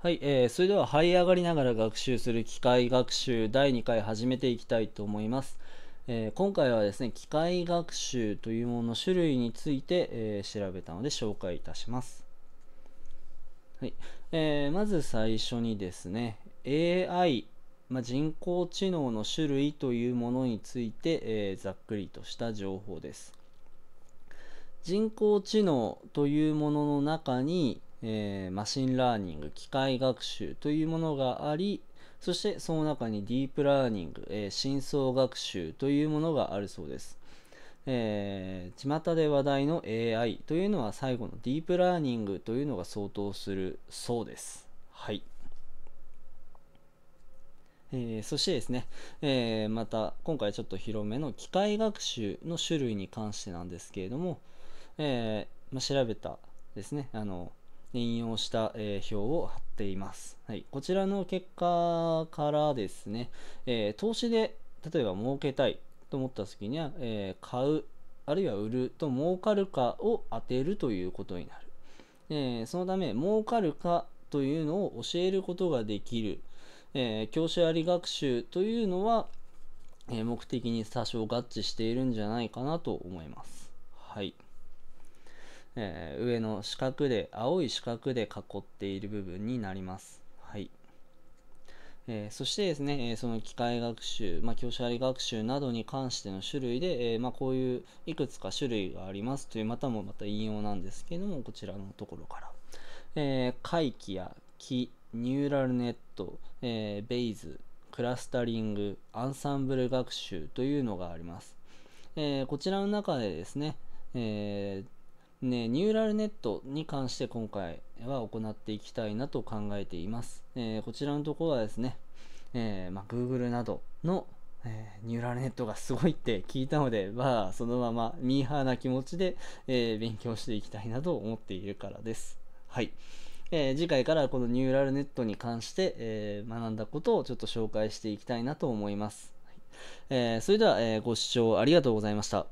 はい、えー、それでは這い上がりながら学習する機械学習第2回始めていきたいと思います、えー、今回はですね機械学習というものの種類について、えー、調べたので紹介いたします、はいえー、まず最初にですね AI、まあ、人工知能の種類というものについて、えー、ざっくりとした情報です人工知能というものの中にえー、マシンラーニング機械学習というものがありそしてその中にディープラーニング、えー、深層学習というものがあるそうです、えー、巷で話題の AI というのは最後のディープラーニングというのが相当するそうですはいえー、そしてですね、えー、また今回ちょっと広めの機械学習の種類に関してなんですけれども、えーまあ、調べたですねあの引用した、えー、表を貼っています、はい、こちらの結果からですね、えー、投資で例えば儲けたいと思った時には、えー、買うあるいは売ると儲かるかを当てるということになる、えー、そのため儲かるかというのを教えることができる、えー、教師あり学習というのは、え目的に多少合致しているんじゃないかなと思いますはい。えー、上の四角で青い四角で囲っている部分になります。はいえー、そしてですね、えその機械学習、まあ、教師あり学習などに関しての種類で、えまあ、こういういくつか種類がありますというまたもまた引用なんですけどもこちらのところから、え回帰や木、ニューラルネット、えベイズクラスタリングアンサンブル学習というのがあります、えこちらの中でですね、えーね、ニューラルネットに関して今回は行っていきたいなと考えています。えー、こちらのところはですね、えー、まあ、Google などの、えー、ニューラルネットがすごいって聞いたので、まあ、そのままミーハーな気持ちで、え勉強していきたいなと思っているからです。はい。え次回からこのニューラルネットに関して、え学んだことをちょっと紹介していきたいなと思います。はい、えそれでは、えご視聴ありがとうございました。